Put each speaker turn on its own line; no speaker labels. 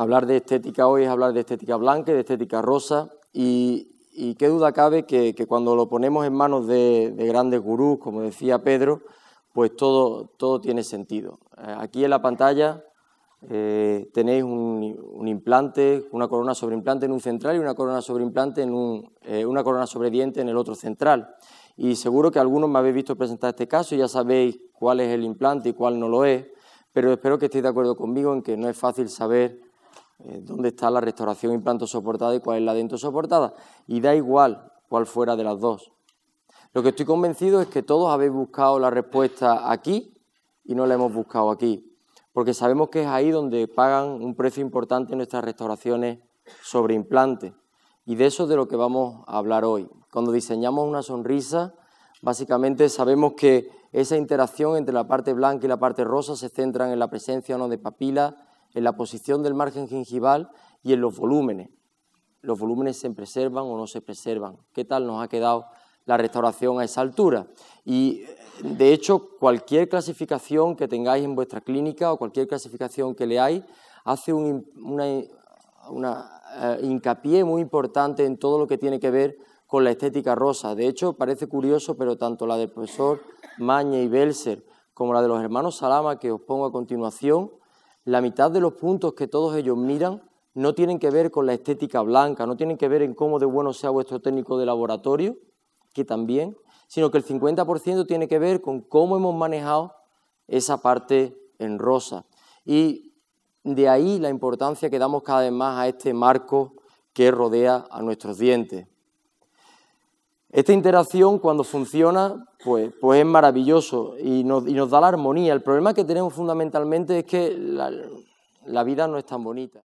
Hablar de estética hoy es hablar de estética blanca y de estética rosa y, qué duda cabe que, cuando lo ponemos en manos de, grandes gurús, como decía Pedro, pues todo, tiene sentido. Eh, aquí en la pantalla eh, tenéis un, implante, una corona sobre implante en un central y una corona sobre implante en un, eh, una corona sobre diente en el otro central. Y seguro que algunos me habéis visto presentar este caso y ya sabéis cuál es el implante y cuál no lo es, pero espero que estéis de acuerdo conmigo en que no es fácil saber eh, dónde está la restauración implanto soportada y cuál es la soportada? Y da igual cuál fuera de las dos. Lo que estoy convencido es que todos habéis buscado la respuesta aquí y no la hemos buscado aquí, porque sabemos que es ahí donde pagan un precio importante nuestras restauraciones sobre implante. Y de eso es de lo que vamos a hablar hoy. Cuando diseñamos una sonrisa, básicamente sabemos que esa interacción entre la parte blanca y la parte rosa se centra en la presencia o no de papila, en la posición del margen gingival y en los volúmenes. Los volúmenes se preservan o no se preservan. ¿Qué tal nos ha quedado la restauración a esa altura? Y de hecho, cualquier clasificación que tengáis en vuestra clínica o cualquier clasificación que leáis hace un, una, eh, hincapié muy importante en todo lo que tiene que ver con la estética rosa. De hecho, parece curioso, pero tanto la del profesor Maña y Belser como la de los hermanos Salama, que os pongo a continuación, la mitad de los puntos que todos ellos miran no tienen que ver con la estética blanca, no tienen que ver en cómo de bueno sea vuestro técnico de laboratorio, que también, sino que el 50% tiene que ver con cómo hemos manejado esa parte en rosa. Y de ahí la importancia que damos cada vez más a este marco que rodea a nuestros dientes. Esta interacción cuando funciona, pues, pues es maravilloso y nos, y nos, da la armonía. El problema que tenemos fundamentalmente es que la vida no es tan bonita.